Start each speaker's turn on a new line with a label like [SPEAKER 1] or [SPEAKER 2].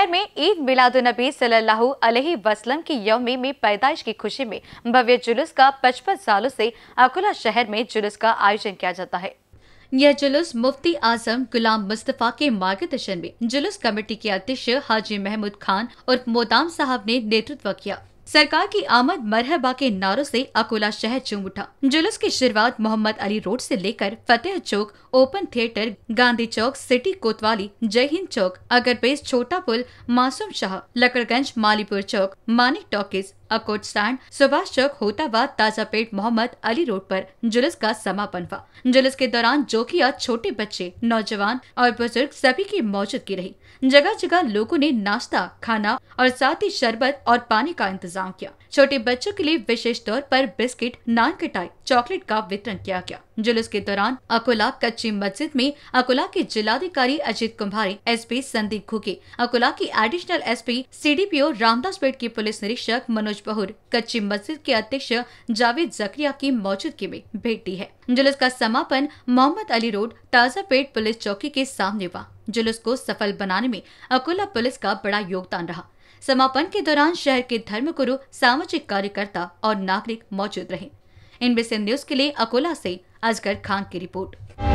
[SPEAKER 1] शहर में ईद मिलादुलनबी सल्लल्लाहु अलैहि वसल्लम की यौमी में पैदाइश की खुशी में भव्य जुलूस का पचपन सालों से अकोला शहर में जुलूस का आयोजन किया जाता है यह जुलूस मुफ्ती आजम गुलाम मुस्तफ़ा के मार्गदर्शन में जुलूस कमेटी के अध्यक्ष हाजी महमूद खान और मोदाम साहब ने नेतृत्व किया सरकार की आमद मरहबा के नारों से अकोला शहर चूम उठा जुलूस की शुरुआत मोहम्मद अली रोड से लेकर फतेह चौक ओपन थिएटर गांधी चौक सिटी कोतवाली जय हिंद चौक अगरबेज छोटा पुल मासूम शाह लकड़गंज मालीपुर चौक मानिक टॉकीज अकोट स्टैंड सुभाष चौक होताबाद ताजापेट मोहम्मद अली रोड पर जुलूस का समापन हुआ जुलूस के दौरान जोकिया छोटे बच्चे नौजवान और बुजुर्ग सभी की मौजूदगी रही जगह जगह लोगों ने नाश्ता खाना और साथ ही शरबत और पानी का इंतजाम किया छोटे बच्चों के लिए विशेष तौर पर बिस्किट नान कटाई चॉकलेट का वितरण किया गया जुलूस के दौरान अकोला कच्ची मस्जिद में अकोला के जिलाधिकारी अजीत कुम्भारी एसपी संदीप घुके अकोला की additional SP CDPO Ramdas Peth के पुलिस निरीक्षक मनोज बहुर कच्ची मस्जिद के अध्यक्ष जावेद जकरिया की मौजूदगी में भेंट दी है जुलूस का समापन मोहम्मद अली रोड पेट पुलिस चौकी के सामने हुआ जुलूस को सफल बनाने में अकोला पुलिस का बड़ा योगदान रहा समापन के दौरान शहर के धर्म गुरु सामाजिक कार्यकर्ता और नागरिक मौजूद रहे इन बिसे न्यूज के लिए अकोला से असगर खान की रिपोर्ट